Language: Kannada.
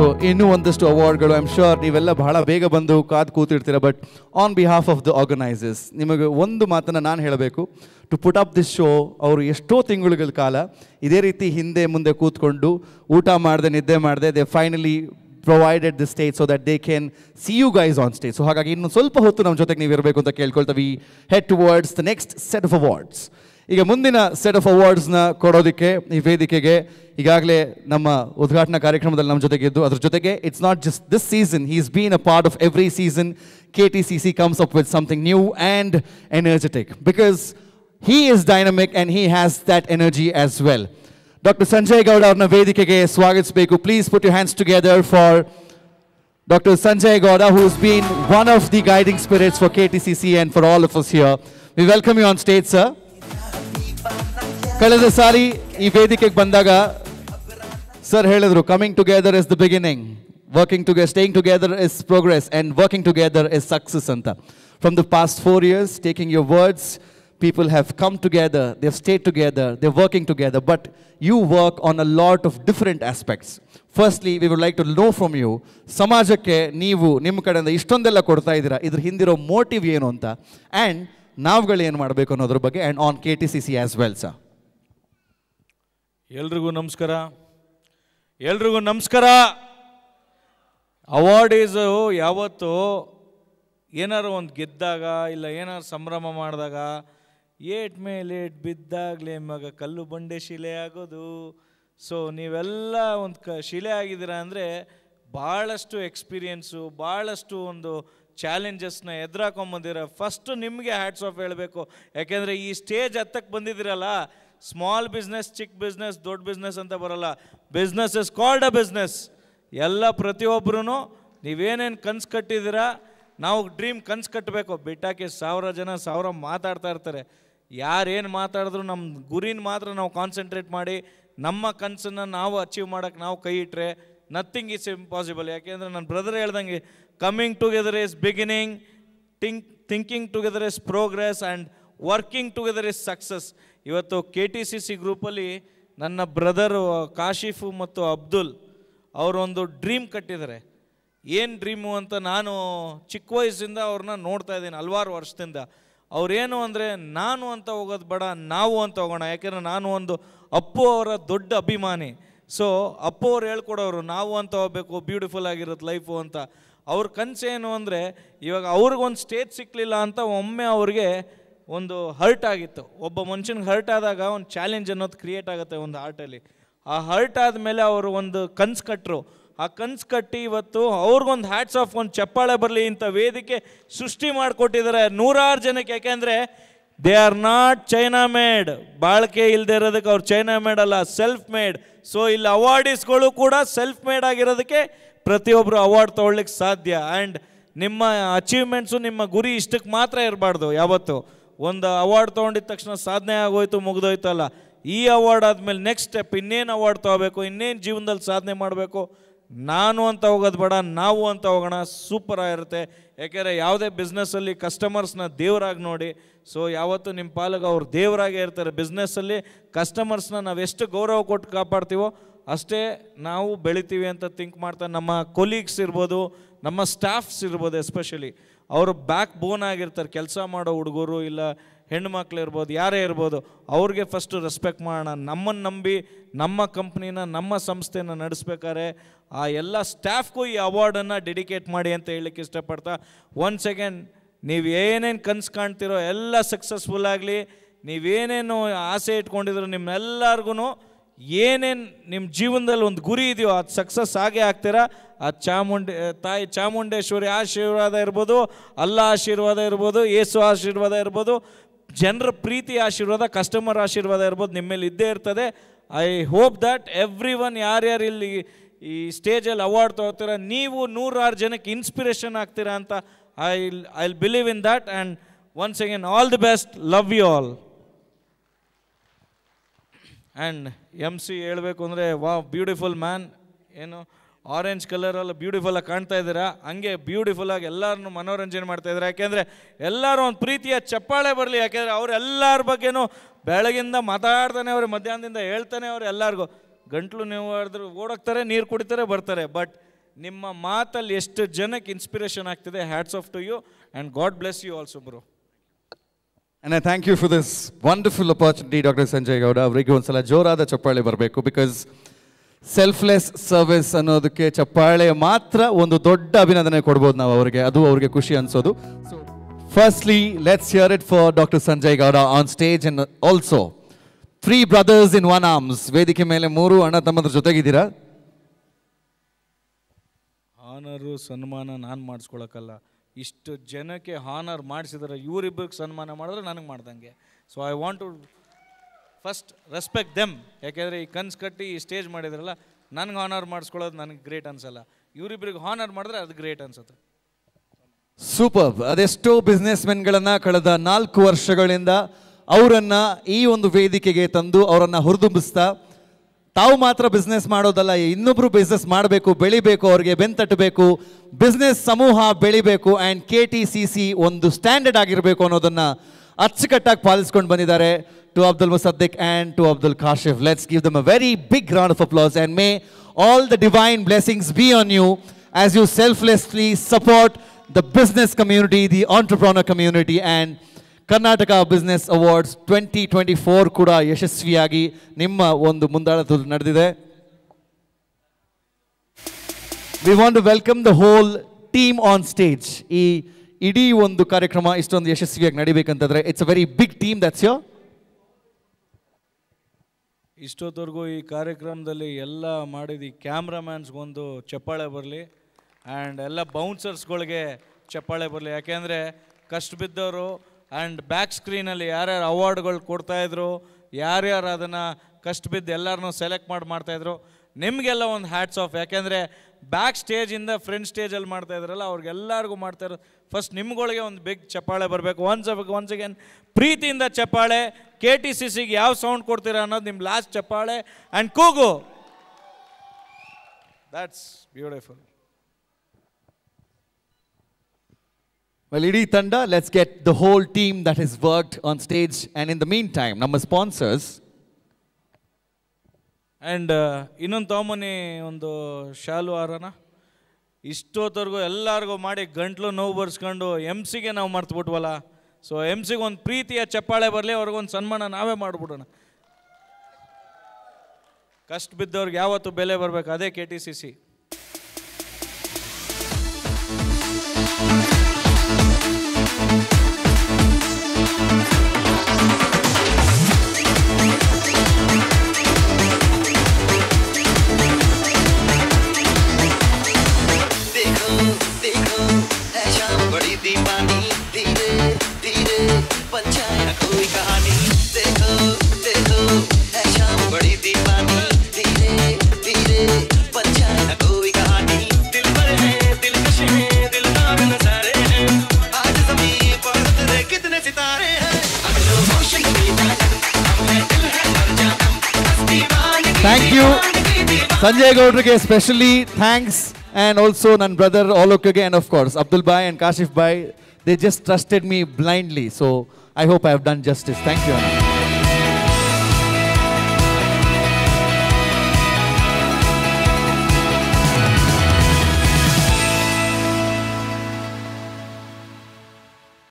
ಸೊ ಇನ್ನೂ ಒಂದಷ್ಟು ಅವಾರ್ಡ್ಗಳು ಐ ಆಮ್ ಶ್ಯೂರ್ ನೀವೆಲ್ಲ ಬಹಳ ಬೇಗ ಬಂದು ಕಾದು ಕೂತಿರ್ತೀರ but on behalf of the organisers ನಿಮಗೆ ಒಂದು ಮಾತನ್ನು ನಾನು ಹೇಳಬೇಕು to put up this show ಅವರು ಎಷ್ಟೋ ತಿಂಗಳುಗಳ ಕಾಲ ಇದೇ ರೀತಿ ಹಿಂದೆ ಮುಂದೆ ಕೂತ್ಕೊಂಡು ಊಟ ಮಾಡಿದೆ ನಿದ್ದೆ ಮಾಡಿದೆ they finally provided the stage so that they can see you guys on stage so ಹಾಗಾಗಿ ಇನ್ನು ಸ್ವಲ್ಪ ಹೊತ್ತು ನಮ್ಮ ಜೊತೆಗೆ ನೀವು ಇರಬೇಕು ಅಂತ ಕೇಳ್ಕೊಳ್ತೀವಿ head towards the next set of awards ಈಗ ಮುಂದಿನ ಸೆಟ್ ಆಫ್ ಅವಾರ್ಡ್ಸ್ನ ಕೊಡೋದಕ್ಕೆ ಈ ವೇದಿಕೆಗೆ ಈಗಾಗಲೇ ನಮ್ಮ ಉದ್ಘಾಟನಾ ಕಾರ್ಯಕ್ರಮದಲ್ಲಿ ನಮ್ಮ ಜೊತೆಗಿದ್ದು ಅದ್ರ ಜೊತೆಗೆ it's not just this season he is been a part of every season K T C C comes up with something new and energetic because he is dynamic and he has that energy as well doctor Sanjay Gowda ಅವ್ರನ್ನ ವೇದಿಕೆಗೆ ಸ್ವಾಗತಿಸಬೇಕು please put you hands together for Dr. Sanjay Gowda, who's been one of the guiding spirits for KTCC and for all of us here. We welcome you on stage, sir. ಕಳೆದ ಸಾರಿ ಈ ವೇದಿಕೆಗೆ ಬಂದಾಗ ಸರ್ ಹೇಳಿದ್ರು coming together is the beginning working together staying together is progress and working together is success ಅಂತ from the past four years taking your words people have come together they've stay together are working together but you work on a lot of different aspects firstly we would like to know from you ಸಮಾಜಕ್ಕೆ ನೀವು ನಿಮ್ಮ ಕಡೆಯಿಂದ ಇಷ್ಟೊಂದೆಲ್ಲ ಕೊಡ್ತಾ ಇದ್ದೀರಾ ಇದ್ರ ಹಿಂದಿರೋ ಮೋಟಿವ್ ಏನು ಅಂತ ಆ್ಯಂಡ್ ನಾವುಗಳು ಏನು ಮಾಡಬೇಕು ಅನ್ನೋದ್ರ ಬಗ್ಗೆ and on K T C C as well sir ಎಲ್ರಿಗೂ ನಮಸ್ಕಾರ ಎಲ್ರಿಗೂ ನಮಸ್ಕಾರ ಅವಾರ್ಡ್ ಈಸ್ ಯಾವತ್ತು ಏನಾರು ಒಂದು ಗೆದ್ದಾಗ ಇಲ್ಲ ಏನಾರು ಸಂಭ್ರಮ ಮಾಡಿದಾಗ ಏಟ್ ಏಟ್ ಬಿದ್ದಾಗಲೇ ಮಗ ಕಲ್ಲು ಬಂಡೆ ಶಿಲೆ ಆಗೋದು ಸೊ ನೀವೆಲ್ಲ ಒಂದು ಕ ಶಿಲೆ ಆಗಿದ್ದೀರ ಅಂದರೆ ಭಾಳಷ್ಟು ಎಕ್ಸ್ಪೀರಿಯೆನ್ಸು ಭಾಳಷ್ಟು ಒಂದು ಚಾಲೆಂಜಸ್ನ ಎದುರಾಕೊಂಬಂದಿರ ಫಸ್ಟು ನಿಮಗೆ ಹ್ಯಾಟ್ಸ್ ಆಫ್ ಹೇಳಬೇಕು ಯಾಕೆಂದರೆ ಈ ಸ್ಟೇಜ್ ಹತ್ತಕ್ಕೆ ಬಂದಿದ್ದೀರಲ್ಲ ಸ್ಮಾಲ್ ಬಿಸ್ನೆಸ್ ಚಿಕ್ಕ ಬಿಸ್ನೆಸ್ ದೊಡ್ಡ ಬಿಸ್ನೆಸ್ ಅಂತ ಬರಲ್ಲ business is called a business ಎಲ್ಲ ಪ್ರತಿಯೊಬ್ಬರೂ ನೀವೇನೇನು ಕನ್ಸು ಕಟ್ಟಿದ್ದೀರಾ ನಾವು ಡ್ರೀಮ್ ಕನ್ಸು ಕಟ್ಟಬೇಕು ಬಿಟ್ಟಾಕಿ ಸಾವಿರ ಜನ ಸಾವಿರ ಮಾತಾಡ್ತಾ ಇರ್ತಾರೆ ಯಾರೇನು ಮಾತಾಡಿದ್ರು ನಮ್ಮ ಗುರಿನ ಮಾತ್ರ ನಾವು ಕಾನ್ಸಂಟ್ರೇಟ್ ಮಾಡಿ ನಮ್ಮ ಕನಸನ್ನು ನಾವು ಅಚೀವ್ ಮಾಡೋಕ್ಕೆ ನಾವು ಕೈ ಇಟ್ಟರೆ ನಥಿಂಗ್ ಈಸ್ ಇಂಪಾಸಿಬಲ್ ಯಾಕೆಂದರೆ ನನ್ನ ಬ್ರದರ್ ಹೇಳ್ದಂಗೆ coming together is beginning think thinking together is progress and working together is success ಇವತ್ತು ಕೆ ಟಿ ಸಿ ಸಿ ಗ್ರೂಪಲ್ಲಿ ನನ್ನ ಬ್ರದರು ಕಾಶಿಫು ಮತ್ತು ಅಬ್ದುಲ್ ಅವರೊಂದು ಡ್ರೀಮ್ ಕಟ್ಟಿದ್ದಾರೆ ಏನು ಡ್ರೀಮು ಅಂತ ನಾನು ಚಿಕ್ಕ ವಯಸ್ಸಿಂದ ಅವ್ರನ್ನ ನೋಡ್ತಾ ಇದ್ದೀನಿ ಹಲ್ವಾರು ವರ್ಷದಿಂದ ಅವರೇನು ಅಂದರೆ ನಾನು ಅಂತ ಹೋಗೋದು ಬೇಡ ನಾವು ಅಂತ ಹೋಗೋಣ ಯಾಕೆಂದರೆ ನಾನು ಒಂದು ಅಪ್ಪು ಅವರ ದೊಡ್ಡ ಅಭಿಮಾನಿ ಸೊ ಅಪ್ಪು ಅವ್ರು ಹೇಳ್ಕೊಡೋರು ನಾವು ಅಂತ ಹೋಗಬೇಕು ಬ್ಯೂಟಿಫುಲ್ ಆಗಿರೋದು ಲೈಫು ಅಂತ ಅವ್ರ ಕನಸು ಏನು ಅಂದರೆ ಇವಾಗ ಅವ್ರಿಗೊಂದು ಸ್ಟೇಜ್ ಸಿಕ್ಕಲಿಲ್ಲ ಅಂತ ಒಮ್ಮೆ ಅವ್ರಿಗೆ ಒಂದು ಹರ್ಟ್ ಆಗಿತ್ತು ಒಬ್ಬ ಮನುಷ್ಯನಿಗೆ ಹರ್ಟ್ ಆದಾಗ ಒಂದು ಚಾಲೆಂಜ್ ಅನ್ನೋದು ಕ್ರಿಯೇಟ್ ಆಗುತ್ತೆ ಒಂದು ಆರ್ಟಲ್ಲಿ ಆ ಹರ್ಟ್ ಆದಮೇಲೆ ಅವರು ಒಂದು ಕನ್ಸ್ ಕಟ್ಟರು ಆ ಕನ್ಸ್ ಕಟ್ಟಿ ಇವತ್ತು ಅವ್ರಿಗೊಂದು ಹ್ಯಾಟ್ಸ್ ಆಫ್ ಒಂದು ಚಪ್ಪಾಳೆ ಬರಲಿ ಇಂಥ ವೇದಿಕೆ ಸೃಷ್ಟಿ ಮಾಡಿಕೊಟ್ಟಿದ್ದಾರೆ ನೂರಾರು ಜನಕ್ಕೆ ಯಾಕೆಂದರೆ they are not China made ಬಾಳಿಕೆ ಇಲ್ಲದೆ ಇರೋದಕ್ಕೆ ಅವ್ರು ಚೈನಾ ಮೇಡ್ ಅಲ್ಲ ಸೆಲ್ಫ್ ಮೇಡ್ ಸೊ ಇಲ್ಲಿ ಅವಾರ್ಡಿಸ್ಗಳು ಕೂಡ ಸೆಲ್ಫ್ ಮೇಡ್ ಆಗಿರೋದಕ್ಕೆ ಪ್ರತಿಯೊಬ್ಬರು ಅವಾರ್ಡ್ ತೊಗೊಳ್ಲಿಕ್ಕೆ ಸಾಧ್ಯ ಆ್ಯಂಡ್ ನಿಮ್ಮ ಅಚೀವ್ಮೆಂಟ್ಸು ನಿಮ್ಮ ಗುರಿ ಇಷ್ಟಕ್ಕೆ ಮಾತ್ರ ಇರಬಾರ್ದು ಯಾವತ್ತು ಒಂದು ಅವಾರ್ಡ್ ತೊಗೊಂಡಿದ ತಕ್ಷಣ ಸಾಧನೆ ಆಗೋಯ್ತು ಮುಗಿದೋಯ್ತಲ್ಲ ಈ ಅವಾರ್ಡ್ ಆದಮೇಲೆ ನೆಕ್ಸ್ಟ್ ಸ್ಟೆಪ್ ಇನ್ನೇನು ಅವಾರ್ಡ್ ತೊಗೋಬೇಕು ಇನ್ನೇನು ಜೀವನದಲ್ಲಿ ಸಾಧನೆ ಮಾಡಬೇಕು ನಾನು ಅಂತ ಹೋಗೋದು ಬೇಡ ನಾವು ಅಂತ ಹೋಗೋಣ ಸೂಪರ್ ಆಗಿರುತ್ತೆ ಯಾಕೆಂದರೆ ಯಾವುದೇ ಬಿಸ್ನೆಸ್ಸಲ್ಲಿ ಕಸ್ಟಮರ್ಸ್ನ ದೇವರಾಗಿ ನೋಡಿ ಸೊ ಯಾವತ್ತೂ ನಿಮ್ಮ ಪಾಲಿಗೆ ಅವ್ರು ದೇವರಾಗೇ ಇರ್ತಾರೆ ಬಿಸ್ನೆಸ್ಸಲ್ಲಿ ಕಸ್ಟಮರ್ಸ್ನ ನಾವು ಎಷ್ಟು ಗೌರವ ಕೊಟ್ಟು ಕಾಪಾಡ್ತೀವೋ ಅಷ್ಟೇ ನಾವು ಬೆಳಿತೀವಿ ಅಂತ ಥಿಂಕ್ ಮಾಡ್ತಾ ನಮ್ಮ ಕೊಲೀಗ್ಸ್ ಇರ್ಬೋದು ನಮ್ಮ ಸ್ಟಾಫ್ಸ್ ಇರ್ಬೋದು ಎಸ್ಪೆಷಲಿ ಅವರು ಬ್ಯಾಕ್ ಬೋನ್ ಆಗಿರ್ತಾರೆ ಕೆಲಸ ಮಾಡೋ ಹುಡುಗರು ಇಲ್ಲ ಹೆಣ್ಮಕ್ಳು ಇರ್ಬೋದು ಯಾರೇ ಇರ್ಬೋದು ಅವ್ರಿಗೆ ಫಸ್ಟು ರೆಸ್ಪೆಕ್ಟ್ ಮಾಡೋಣ ನಮ್ಮನ್ನು ನಂಬಿ ನಮ್ಮ ಕಂಪ್ನಿನ ನಮ್ಮ ಸಂಸ್ಥೆನ ನಡೆಸ್ಬೇಕಾದ್ರೆ ಆ ಎಲ್ಲ ಸ್ಟಾಫ್ಗೂ ಈ ಅವಾರ್ಡನ್ನು ಡೆಡಿಕೇಟ್ ಮಾಡಿ ಅಂತ ಹೇಳಲಿಕ್ಕೆ ಇಷ್ಟಪಡ್ತಾ ಒನ್ ಸೆಕೆಂಡ್ ನೀವು ಏನೇನು ಕನ್ಸು ಕಾಣ್ತಿರೋ ಎಲ್ಲ ಸಕ್ಸಸ್ಫುಲ್ ಆಗಲಿ ನೀವೇನೇನು ಆಸೆ ಇಟ್ಕೊಂಡಿದ್ರು ನಿಮ್ಮೆಲ್ಲರಿಗೂ ಏನೇನು ನಿಮ್ಮ ಜೀವನದಲ್ಲಿ ಒಂದು ಗುರಿ ಇದೆಯೋ ಅದು ಸಕ್ಸಸ್ ಆಗೇ ಆಗ್ತೀರಾ ಅದು ಚಾಮುಂಡೆ ತಾಯಿ ಚಾಮುಂಡೇಶ್ವರಿ ಆಶೀರ್ವಾದ ಇರ್ಬೋದು ಅಲ್ಲ ಆಶೀರ್ವಾದ ಇರ್ಬೋದು ಏಸು ಆಶೀರ್ವಾದ ಇರ್ಬೋದು ಜನರ ಪ್ರೀತಿ ಆಶೀರ್ವಾದ ಕಸ್ಟಮರ್ ಆಶೀರ್ವಾದ ಇರ್ಬೋದು ನಿಮ್ಮ ಮೇಲೆ ಇದ್ದೇ ಇರ್ತದೆ I hope that every one ಯಾರ್ಯಾರು ಇಲ್ಲಿ ಈ ಸ್ಟೇಜಲ್ಲಿ ಅವಾರ್ಡ್ ತೊಗೋತೀರ ನೀವು ನೂರಾರು ಜನಕ್ಕೆ ಇನ್ಸ್ಪಿರೇಷನ್ ಆಗ್ತೀರಾ ಅಂತ I I believe in that and once again all the best love you all and M C ಹೇಳಬೇಕು ಅಂದರೆ ವಾ ಬ್ಯೂಟಿಫುಲ್ ಮ್ಯಾನ್ ಏನು ಆರೆಂಜ್ ಕಲರಲ್ಲಿ ಬ್ಯೂಟಿಫುಲ್ಲಾಗಿ ಕಾಣ್ತಾ ಇದ್ದೀರಾ ಹಂಗೆ ಬ್ಯೂಟಿಫುಲ್ಲಾಗಿ ಎಲ್ಲರನ್ನು ಮನೋರಂಜನೆ ಮಾಡ್ತಾ ಇದ್ದಾರೆ ಯಾಕೆಂದರೆ ಎಲ್ಲರೂ ಒಂದು ಪ್ರೀತಿಯ ಚಪ್ಪಾಳೆ ಬರಲಿ ಯಾಕೆಂದರೆ ಅವರೆಲ್ಲರ ಬಗ್ಗೆನೂ ಬೆಳಗಿಂದ ಮಾತಾಡ್ತಾನೆ ಅವ್ರು ಮಧ್ಯಾಹ್ನದಿಂದ ಹೇಳ್ತಾನೆ ಅವ್ರು ಎಲ್ಲರಿಗೂ ಗಂಟ್ಲು ನೀವು ಆಡಿದ್ರು ಓಡೋಗ್ತಾರೆ ನೀರು ಕುಡಿತಾರೆ ಬರ್ತಾರೆ ಬಟ್ ನಿಮ್ಮ ಮಾತಲ್ಲಿ ಎಷ್ಟು ಜನಕ್ಕೆ ಇನ್ಸ್ಪಿರೇಷನ್ ಆಗ್ತಿದೆ hats off to you and god bless you also bro And I thank you for this wonderful opportunity, Dr. Sanjay Gowda. ಅವರಿಗೆ ಒಂದ್ಸಲ ಜೋರಾದ ಚಪ್ಪಾಳೆ ಬರಬೇಕು ಬಿಕಾಸ್ ಸೆಲ್ಫ್ಲೆಸ್ ಸರ್ವಿಸ್ ಅನ್ನೋದಕ್ಕೆ ಚಪ್ಪಾಳೆ ಮಾತ್ರ ಒಂದು ದೊಡ್ಡ ಅಭಿನಂದನೆ ಕೊಡ್ಬೋದು ನಾವು ಅವರಿಗೆ ಅದು ಅವರಿಗೆ ಖುಷಿ ಅನ್ಸೋದು so firstly let's hear it for doctor Sanjay Gowda on stage and also three brothers in one arms ವೇದಿಕೆ ಮೇಲೆ ಮೂರು ಅಣ್ಣ ತಮ್ಮದ್ರ ಜೊತೆಗಿದ್ದೀರಾ ಆನರು ಸನ್ಮಾನ ನಾನು ಮಾಡಿಸ್ಕೊಳಕಲ್ಲ ಇಷ್ಟು ಜನಕ್ಕೆ ಹಾನರ್ ಮಾಡಿಸಿದರೆ ಇವರಿಬ್ಬರಿಗೆ ಸನ್ಮಾನ ಮಾಡಿದ್ರೆ ನನಗೆ ಮಾಡ್ದಂಗೆ so I want to first respect them ಯಾಕೆಂದರೆ ಈ ಕನ್ಸ್ ಕಟ್ಟಿ ಈ ಸ್ಟೇಜ್ ಮಾಡಿದ್ರಲ್ಲ ನನಗೆ ಹಾನರ್ ಮಾಡಿಸ್ಕೊಳ್ಳೋದು ನನಗೆ ಗ್ರೇಟ್ ಅನ್ಸಲ್ಲ ಇವರಿಬ್ಬರಿಗೆ ಹಾನರ್ ಮಾಡಿದ್ರೆ ಅದು ಗ್ರೇಟ್ ಅನ್ಸುತ್ತೆ ಸೂಪರ್ ಅದೆಷ್ಟೋ ಬಿಸ್ನೆಸ್ ಮೆನ್ಗಳನ್ನು ಕಳೆದ ನಾಲ್ಕು ವರ್ಷಗಳಿಂದ ಅವರನ್ನು ಈ ಒಂದು ವೇದಿಕೆಗೆ ತಂದು ಅವರನ್ನು ಹುರಿದುಂಬಿಸ್ತಾ ತಾವು ಮಾತ್ರ ಬಿಸ್ನೆಸ್ ಮಾಡೋದಲ್ಲ ಇನ್ನೊಬ್ರು ಬಿಸ್ನೆಸ್ ಮಾಡಬೇಕು ಬೆಳಿಬೇಕು ಅವ್ರಿಗೆ ಬೆಂತಟ್ಟಬೇಕು ಬಿಸ್ನೆಸ್ ಸಮೂಹ ಬೆಳಿಬೇಕು and K T C C ಒಂದು ಸ್ಟ್ಯಾಂಡರ್ಡ್ ಆಗಿರಬೇಕು ಅನ್ನೋದನ್ನು ಅಚ್ಚುಕಟ್ಟಾಗಿ ಪಾಲಿಸ್ಕೊಂಡು ಬಂದಿದ್ದಾರೆ to Abdul Musaddiq and to Abdul Kashif let's give them a very big round of applause and may all the divine blessings be on you as you selflessly support the business community the entrepreneur community and Karnataka business awards twenty twenty four ಕೂಡ ಯಶಸ್ವಿಯಾಗಿ ನಿಮ್ಮ ಒಂದು ಮುಂದಾಳತ್ವದಲ್ಲಿ ನಡೆದಿದೆ we want to welcome the whole team on stage ಈ ಇಡೀ ಒಂದು ಕಾರ್ಯಕ್ರಮ ಇಷ್ಟೊಂದು ಯಶಸ್ವಿಯಾಗಿ ನಡಿಬೇಕಂತಂದ್ರೆ it's a very big team that's yo ಇಷ್ಟೊತ್ತವರೆಗೂ ಈ ಕಾರ್ಯಕ್ರಮದಲ್ಲಿ ಎಲ್ಲ ಮಾಡಿದ ಈ ಒಂದು ಚಪ್ಪಾಳೆ ಬರಲಿ ಆ್ಯಂಡ್ ಎಲ್ಲ ಬೌನ್ಸರ್ಸ್ಗಳಿಗೆ ಚಪ್ಪಾಳೆ ಬರಲಿ ಯಾಕೆಂದರೆ ಕಷ್ಟ ಬಿದ್ದವರು ಆ್ಯಂಡ್ ಬ್ಯಾಕ್ ಸ್ಕ್ರೀನಲ್ಲಿ ಯಾರ್ಯಾರು ಅವಾರ್ಡ್ಗಳು ಕೊಡ್ತಾಯಿದ್ರು ಯಾರ್ಯಾರು ಅದನ್ನು ಕಷ್ಟ ಬಿದ್ದು ಎಲ್ಲರನ್ನೂ ಸೆಲೆಕ್ಟ್ ಮಾಡಿ ಮಾಡ್ತಾಯಿದ್ರು ನಿಮಗೆಲ್ಲ ಒಂದು ಹ್ಯಾಟ್ಸ್ ಆಫ್ ಯಾಕೆಂದರೆ ಬ್ಯಾಕ್ ಸ್ಟೇಜಿಂದ ಫ್ರಂಟ್ ಸ್ಟೇಜಲ್ಲಿ ಮಾಡ್ತಾ ಇದ್ರಲ್ಲ ಅವ್ರಿಗೆಲ್ಲರಿಗೂ ಮಾಡ್ತಾ ಫಸ್ಟ್ ನಿಮ್ಗಳಿಗೆ ಒಂದು ಬಿಗ್ ಚಪ್ಪಾಳೆ ಬರಬೇಕು ಒನ್ಸ್ ಒನ್ಸ್ ಅಗೇನ್ ಪ್ರೀತಿಯಿಂದ ಚಪ್ಪಾಳೆ ಕೆ ಟಿ ಸಿ ಸಿಗೆ ಯಾವ ಸೌಂಡ್ ಕೊಡ್ತೀರಾ ಅನ್ನೋದು ನಿಮ್ಮ ಲಾಸ್ಟ್ ಚಪ್ಪಾಳೆ ಆ್ಯಂಡ್ ಕೂಗು ದ್ಯಾಟ್ಸ್ ಬ್ಯೂಟಿಫುಲ್ ಇಡೀ ತಂಡ Tanda, get the whole team that that has worked on stage. And in the meantime, ನಮ್ಮ ಸ್ಪಾನ್ಸರ್ಸ್ ಆ್ಯಂಡ್ ಇನ್ನೊಂದು ತಗೊಂಬನ್ನಿ ಒಂದು ಶಾಲು ಆರನ ಇಷ್ಟೊತ್ತವರೆಗೂ ಎಲ್ಲರಿಗೂ ಮಾಡಿ ಗಂಟ್ಲು ನೋವು ಬರ್ಸ್ಕೊಂಡು ಎಮ್ ಸಿಗೆ ನಾವು ಮರ್ತು ಬಿಟ್ವಲ್ಲ ಸೊ ಎಮ್ ಸಿಗೆ ಒಂದು ಪ್ರೀತಿಯ ಚಪ್ಪಾಳೆ ಬರಲಿ ಅವ್ರಿಗೊಂದು ಸನ್ಮಾನ ನಾವೇ ಮಾಡಿಬಿಡೋಣ ಕಷ್ಟ ಬಿದ್ದವ್ರಿಗೆ ಯಾವತ್ತು ಬೆಲೆ ಬರಬೇಕು ಅದೇ ಕೆ ಟಿ ಸಿ ಸಿ बड़ी दीवानी धीरे धीरे बन कोई कहानी ಥ್ಯಾಂಕ್ ಯು ಸಂಜಯ್ ಗೌಡ್ರಿಗೆ ಸ್ಪೆಷಲಿ ಥ್ಯಾಂಕ್ಸ್ ಆ್ಯಂಡ್ ಆಲ್ಸೋ ನನ್ನ ಬ್ರದರ್ ಆಲೋಕ್ಗೆ and of course Abdul bhai and Kashif bhai they just trusted me blindly so I hope I have done justice thank you